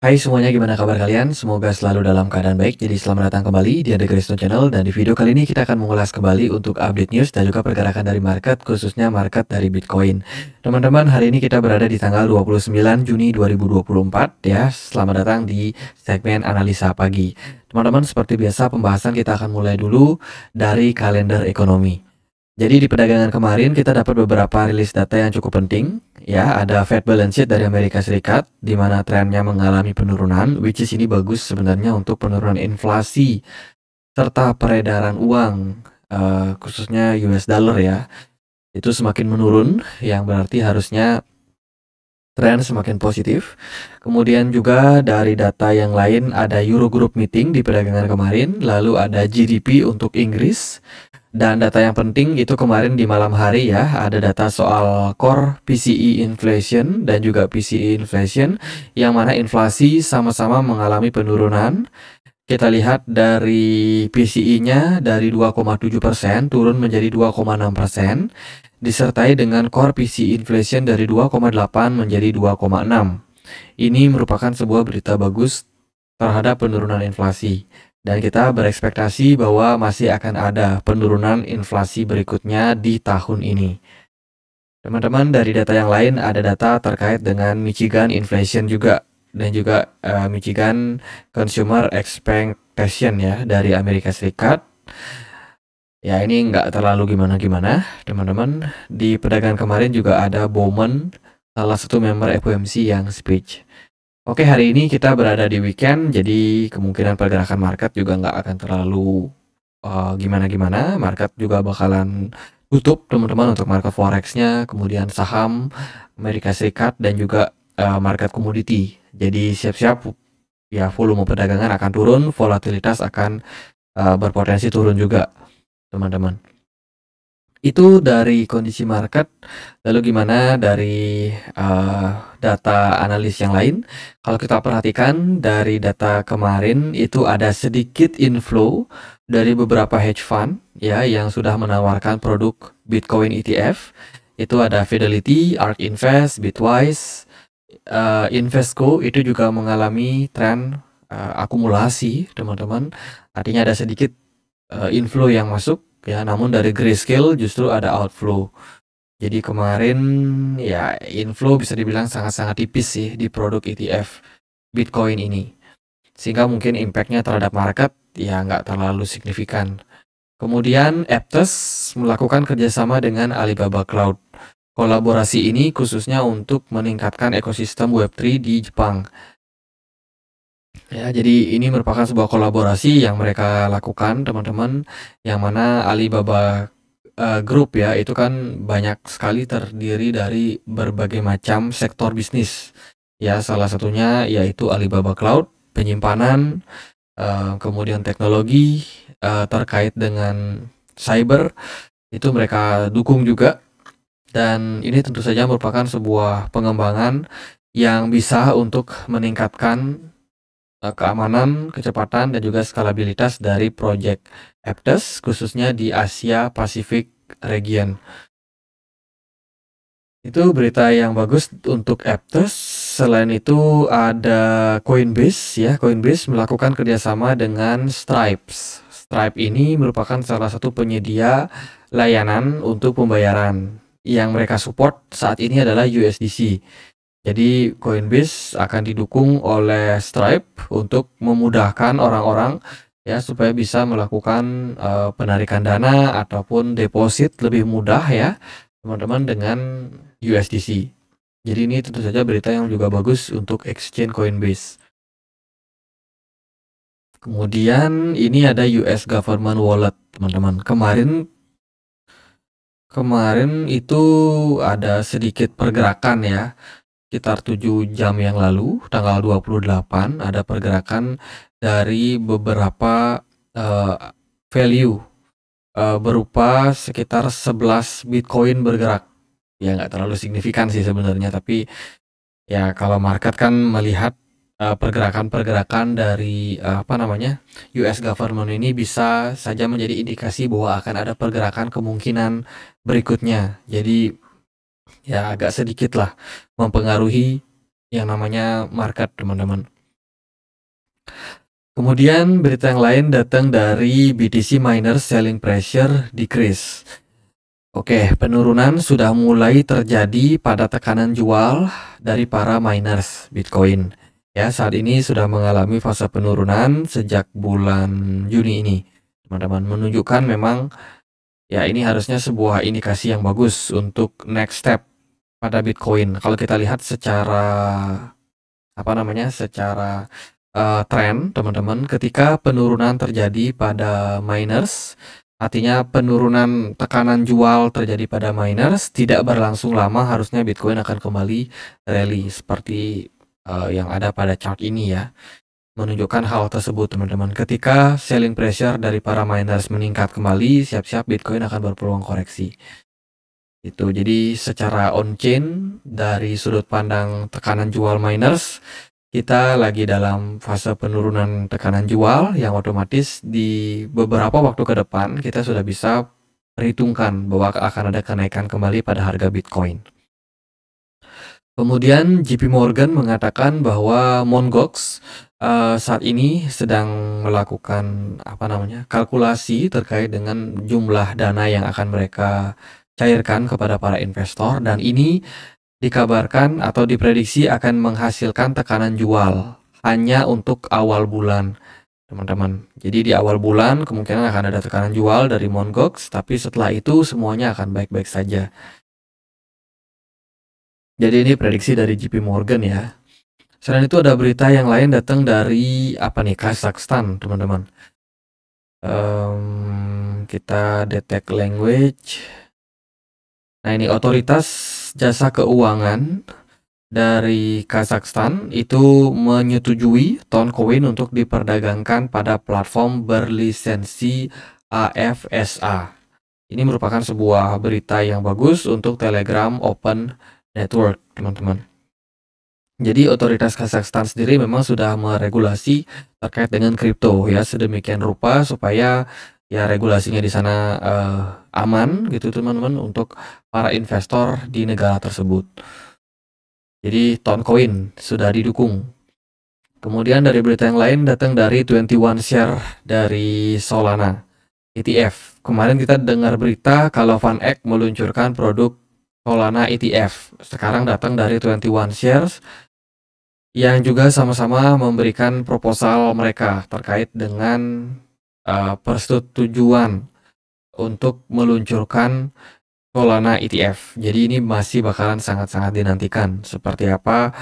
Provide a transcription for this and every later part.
Hai semuanya, gimana kabar kalian? Semoga selalu dalam keadaan baik. Jadi selamat datang kembali di The Kristo Channel dan di video kali ini kita akan mengulas kembali untuk update news dan juga pergerakan dari market khususnya market dari Bitcoin. Teman-teman, hari ini kita berada di tanggal 29 Juni 2024 ya. Selamat datang di segmen analisa pagi. Teman-teman, seperti biasa pembahasan kita akan mulai dulu dari kalender ekonomi. Jadi di perdagangan kemarin kita dapat beberapa rilis data yang cukup penting ya ada Fed balance sheet dari Amerika Serikat di mana trennya mengalami penurunan which is ini bagus sebenarnya untuk penurunan inflasi serta peredaran uang uh, khususnya US dollar ya itu semakin menurun yang berarti harusnya tren semakin positif. Kemudian juga dari data yang lain ada Eurogroup meeting di perdagangan kemarin, lalu ada GDP untuk Inggris dan data yang penting itu kemarin di malam hari ya, ada data soal core PCE inflation dan juga PCE inflation yang mana inflasi sama-sama mengalami penurunan. Kita lihat dari PCE nya dari 2,7% turun menjadi 2,6% disertai dengan core PCE inflation dari 2,8 menjadi 2,6. Ini merupakan sebuah berita bagus terhadap penurunan inflasi dan kita berekspektasi bahwa masih akan ada penurunan inflasi berikutnya di tahun ini. Teman-teman, dari data yang lain ada data terkait dengan Michigan inflation juga dan juga uh, Michigan consumer expectation ya dari Amerika Serikat. Ya ini nggak terlalu gimana-gimana, teman-teman. Di perdagangan kemarin juga ada Bowman, salah satu member FOMC yang speech. Oke, hari ini kita berada di weekend, jadi kemungkinan pergerakan market juga nggak akan terlalu eh, gimana-gimana. Uh, market juga bakalan tutup, teman-teman, untuk market forexnya kemudian saham Amerika Serikat, dan juga uh, eh, market komoditi. Jadi siap-siap ya volume perdagangan akan turun, volatilitas akan uh, berpotensi turun juga, teman-teman itu dari kondisi market lalu gimana dari uh, data analis yang lain kalau kita perhatikan dari data kemarin itu ada sedikit inflow dari beberapa hedge fund ya yang sudah menawarkan produk Bitcoin ETF itu ada Fidelity, ARK Invest, Bitwise, uh, eh, Investco itu juga mengalami tren uh, akumulasi teman-teman artinya ada sedikit uh, inflow yang masuk ya namun dari grayscale justru ada outflow jadi kemarin ya inflow bisa dibilang sangat-sangat tipis sih di produk ETF Bitcoin ini sehingga mungkin impactnya terhadap market ya nggak terlalu signifikan kemudian Aptos melakukan kerjasama dengan Alibaba Cloud Kolaborasi ini khususnya untuk meningkatkan ekosistem Web3 di Jepang Ya, jadi ini merupakan sebuah kolaborasi yang mereka lakukan teman-teman yang mana Alibaba uh, Group ya itu kan banyak sekali terdiri dari berbagai macam sektor bisnis. Ya, salah satunya yaitu Alibaba Cloud, penyimpanan, uh, kemudian teknologi uh, terkait dengan cyber itu mereka dukung juga dan ini tentu saja merupakan sebuah pengembangan yang bisa untuk meningkatkan Eh, keamanan, kecepatan, dan juga skalabilitas dari proyek Aptos, khususnya di Asia Pasifik region. Itu berita yang bagus untuk Aptos. Selain itu ada Coinbase ya, Coinbase melakukan kerjasama dengan Stripe. Stripe ini merupakan salah satu penyedia layanan untuk pembayaran yang mereka support saat ini adalah USDC. Jadi Coinbase akan didukung oleh Stripe untuk memudahkan orang-orang ya supaya bisa melakukan uh, penarikan dana ataupun deposit lebih mudah ya teman-teman dengan USDC. Jadi ini tentu saja berita yang juga bagus untuk exchange Coinbase. Kemudian ini ada US government wallet, teman-teman. Kemarin kemarin itu ada sedikit pergerakan ya sekitar 7 jam yang lalu, tanggal 28, ada pergerakan dari beberapa uh, value uh, berupa sekitar 11 Bitcoin bergerak. Ya nggak terlalu signifikan sih sebenarnya, tapi ya kalau market kan melihat eh, pergerakan-pergerakan uh, dari uh, apa namanya US government ini bisa saja menjadi indikasi bahwa akan ada pergerakan kemungkinan berikutnya. Jadi ya agak sedikit lah mempengaruhi yang namanya market teman-teman. Kemudian berita yang lain datang dari BTC Miners Selling Pressure Decrease. Oke, penurunan sudah mulai terjadi pada tekanan jual dari para miners Bitcoin. Ya, saat ini sudah mengalami fase penurunan sejak bulan Juni ini. Teman-teman menunjukkan memang Ya, ini harusnya sebuah indikasi yang bagus untuk next step pada Bitcoin. Kalau kita lihat secara apa namanya? secara uh, tren, teman-teman, ketika penurunan terjadi pada miners, artinya penurunan tekanan jual terjadi pada miners tidak berlangsung lama, harusnya Bitcoin akan kembali rally seperti uh, yang ada pada chart ini ya menunjukkan hal tersebut teman-teman. Ketika selling pressure dari para miners meningkat kembali, siap-siap Bitcoin akan berpeluang koreksi. Itu jadi secara on-chain dari sudut pandang tekanan jual miners, kita lagi dalam fase penurunan tekanan jual yang otomatis di beberapa waktu ke depan kita sudah bisa perhitungkan bahwa akan ada kenaikan kembali pada harga Bitcoin. Kemudian JP Morgan mengatakan bahwa Mongox Eh, saat ini sedang melakukan apa namanya kalkulasi terkait dengan jumlah dana yang akan mereka cairkan kepada para investor dan ini dikabarkan atau diprediksi akan menghasilkan tekanan jual hanya untuk awal bulan teman-teman. Jadi di awal bulan kemungkinan akan ada tekanan jual dari Mongox tapi setelah itu semuanya akan baik-baik saja. Jadi ini prediksi dari JP Morgan ya. Selain itu ada berita yang lain datang dari apa nih Kazakhstan teman-teman. Um, kita detect language. Nah ini otoritas jasa keuangan dari Kazakhstan itu menyetujui ton koin untuk diperdagangkan pada platform berlisensi AFSA. Ini merupakan sebuah berita yang bagus untuk Telegram Open Network, teman-teman. Jadi otoritas Kazakhstan sendiri memang sudah meregulasi terkait dengan kripto ya sedemikian rupa supaya ya regulasinya di sana uh, aman gitu teman-teman untuk para investor di negara tersebut. Jadi Toncoin sudah didukung. Kemudian dari berita yang lain datang dari 21 share dari Solana ETF. Kemarin kita dengar berita kalau Van Eck meluncurkan produk Solana ETF. Sekarang datang dari 21 shares yang juga sama-sama memberikan proposal mereka terkait dengan uh, persetujuan untuk meluncurkan Solana ETF. Jadi ini masih bakalan sangat-sangat dinantikan seperti apa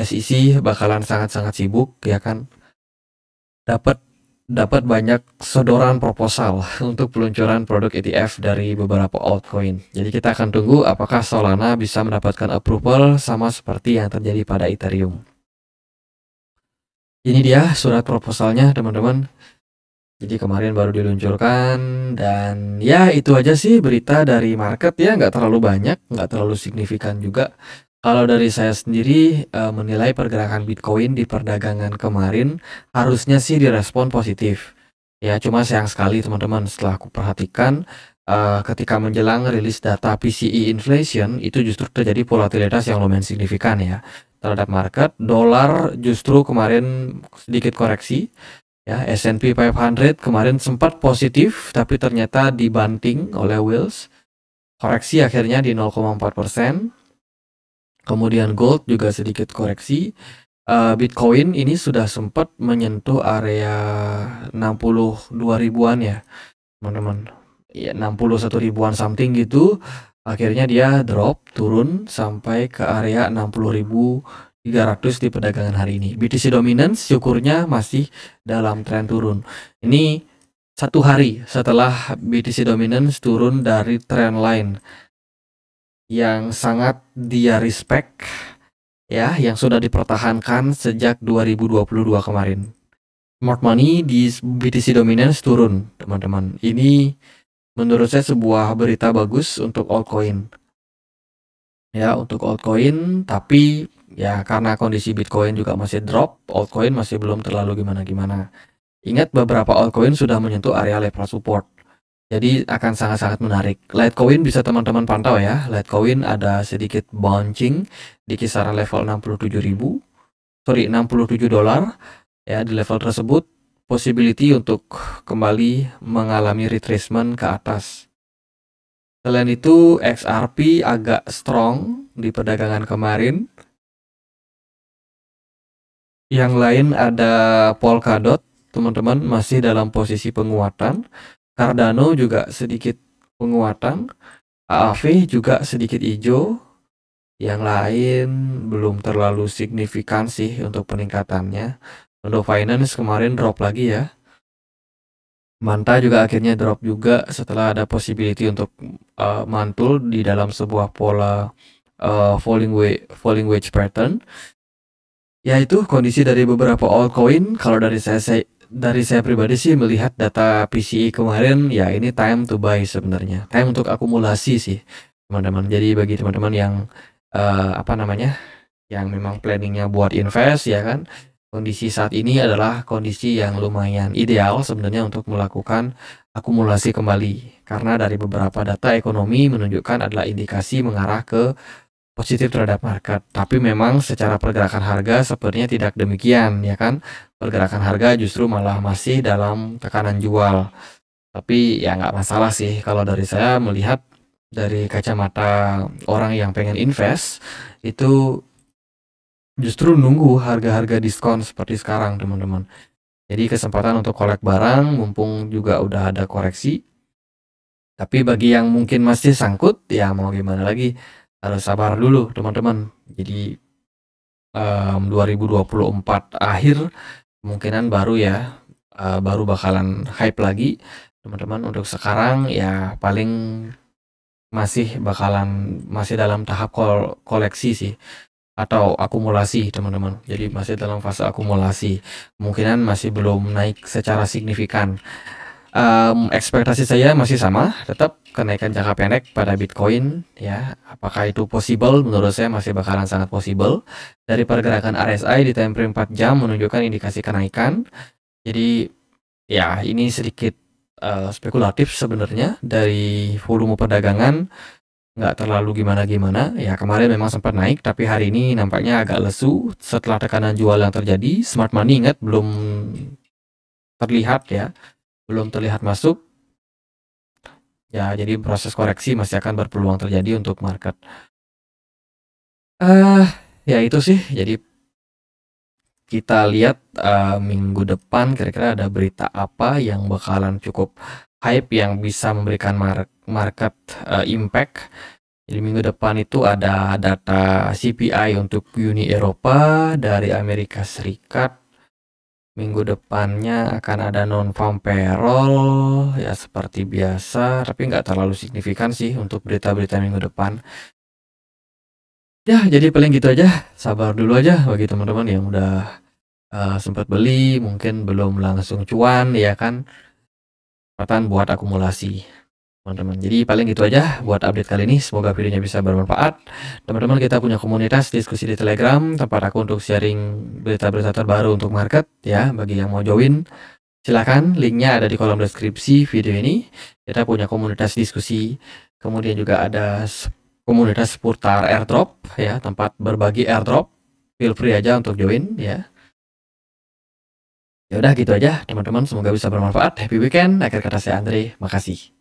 SEC bakalan sangat-sangat sibuk ya kan dapat dapat banyak sodoran proposal untuk peluncuran produk ETF dari beberapa altcoin. Jadi kita akan tunggu apakah Solana bisa mendapatkan approval sama seperti yang terjadi pada Ethereum ini dia surat proposalnya teman-teman jadi kemarin baru diluncurkan dan ya itu aja sih berita dari market ya nggak terlalu banyak nggak terlalu signifikan juga kalau dari saya sendiri eh, menilai pergerakan Bitcoin di perdagangan kemarin harusnya sih direspon positif ya cuma sayang sekali teman-teman setelah aku perhatikan eh, ketika menjelang rilis data PCE inflation itu justru terjadi volatilitas yang lumayan signifikan ya terhadap market. Dolar justru kemarin sedikit koreksi. Ya, S&P 500 kemarin sempat positif tapi ternyata dibanting oleh Wills. Koreksi akhirnya di 0,4 persen. Kemudian gold juga sedikit koreksi. Uh, Bitcoin ini sudah sempat menyentuh area 62 ribuan ya, teman-teman. Ya, 61 ribuan something gitu Akhirnya dia drop turun sampai ke area 60.300 di perdagangan hari ini. BTC dominance syukurnya masih dalam tren turun. Ini satu hari setelah BTC dominance turun dari trend line yang sangat dia respect ya yang sudah dipertahankan sejak 2022 kemarin. Smart money di BTC dominance turun, teman-teman. Ini menurut saya sebuah berita bagus untuk altcoin. Ya, untuk altcoin, tapi ya karena kondisi Bitcoin juga masih drop, altcoin masih belum terlalu gimana-gimana. Ingat beberapa altcoin sudah menyentuh area level support. Jadi akan sangat-sangat menarik. Litecoin bisa teman-teman pantau ya. Litecoin ada sedikit bouncing di kisaran level 67.000. Sorry, 67 dolar. Ya, di level tersebut possibility untuk kembali mengalami retracement ke atas. Selain itu, XRP agak strong di perdagangan kemarin. Yang lain ada Polkadot, teman-teman masih dalam posisi penguatan. Cardano juga sedikit penguatan. AAV juga sedikit hijau. Yang lain belum terlalu signifikan sih untuk peningkatannya. Untuk Finance kemarin drop lagi ya. Manta juga akhirnya drop juga setelah ada possibility untuk uh, mantul di dalam sebuah pola uh, falling wage falling wage pattern. Yaitu kondisi dari beberapa altcoin kalau dari saya, saya dari saya pribadi sih melihat data PCI e kemarin ya ini time to buy sebenarnya. Time untuk akumulasi sih teman-teman. Jadi bagi teman-teman yang uh, apa namanya? yang memang planningnya buat invest ya kan Kondisi saat ini adalah kondisi yang lumayan ideal sebenarnya untuk melakukan akumulasi kembali karena dari beberapa data ekonomi menunjukkan adalah indikasi mengarah ke positif terhadap market. Tapi memang secara pergerakan harga sepertinya tidak demikian ya kan. Pergerakan harga justru malah masih dalam tekanan jual. Tapi ya nggak masalah sih kalau dari saya melihat dari kacamata orang yang pengen invest itu justru nunggu harga-harga diskon seperti sekarang teman-teman. Jadi kesempatan untuk kolek barang mumpung juga udah ada koreksi. Tapi bagi yang mungkin masih sangkut ya mau gimana lagi harus sabar dulu teman-teman. Jadi um, 2024 akhir kemungkinan baru ya uh, baru bakalan hype lagi teman-teman untuk sekarang ya paling masih bakalan masih dalam tahap kol koleksi sih atau akumulasi teman-teman jadi masih dalam fase akumulasi kemungkinan masih belum naik secara signifikan um, ekspektasi saya masih sama tetap kenaikan jangka pendek pada Bitcoin ya apakah itu possible menurut saya masih bakalan sangat possible dari pergerakan RSI di time frame 4 jam menunjukkan indikasi kenaikan jadi ya ini sedikit uh, spekulatif sebenarnya dari volume perdagangan nggak terlalu gimana-gimana. Ya kemarin memang sempat naik, tapi hari ini nampaknya agak lesu setelah tekanan jual yang terjadi. Smart money ingat belum terlihat ya, belum terlihat masuk. Ya jadi proses koreksi masih akan berpeluang terjadi untuk market. Uh, ya itu sih. Jadi kita lihat uh, minggu depan kira-kira ada berita apa yang bakalan cukup hype yang bisa memberikan market market uh, impact. Jadi minggu depan itu ada data CPI untuk Uni Eropa dari Amerika Serikat. Minggu depannya akan ada non farm payroll ya seperti biasa, tapi nggak terlalu signifikan sih untuk berita-berita minggu depan. Ya, jadi paling gitu aja. Sabar dulu aja bagi teman-teman yang udah uh, sempat beli, mungkin belum langsung cuan ya kan. Kesempatan buat akumulasi teman-teman. Jadi paling gitu aja buat update kali ini. Semoga videonya bisa bermanfaat. Teman-teman kita punya komunitas diskusi di Telegram tempat aku untuk sharing berita-berita terbaru untuk market ya bagi yang mau join. Silahkan linknya ada di kolom deskripsi video ini. Kita punya komunitas diskusi. Kemudian juga ada komunitas seputar airdrop ya tempat berbagi airdrop. Feel free aja untuk join ya. Ya udah gitu aja teman-teman semoga bisa bermanfaat. Happy weekend. Akhir kata saya Andre. Makasih.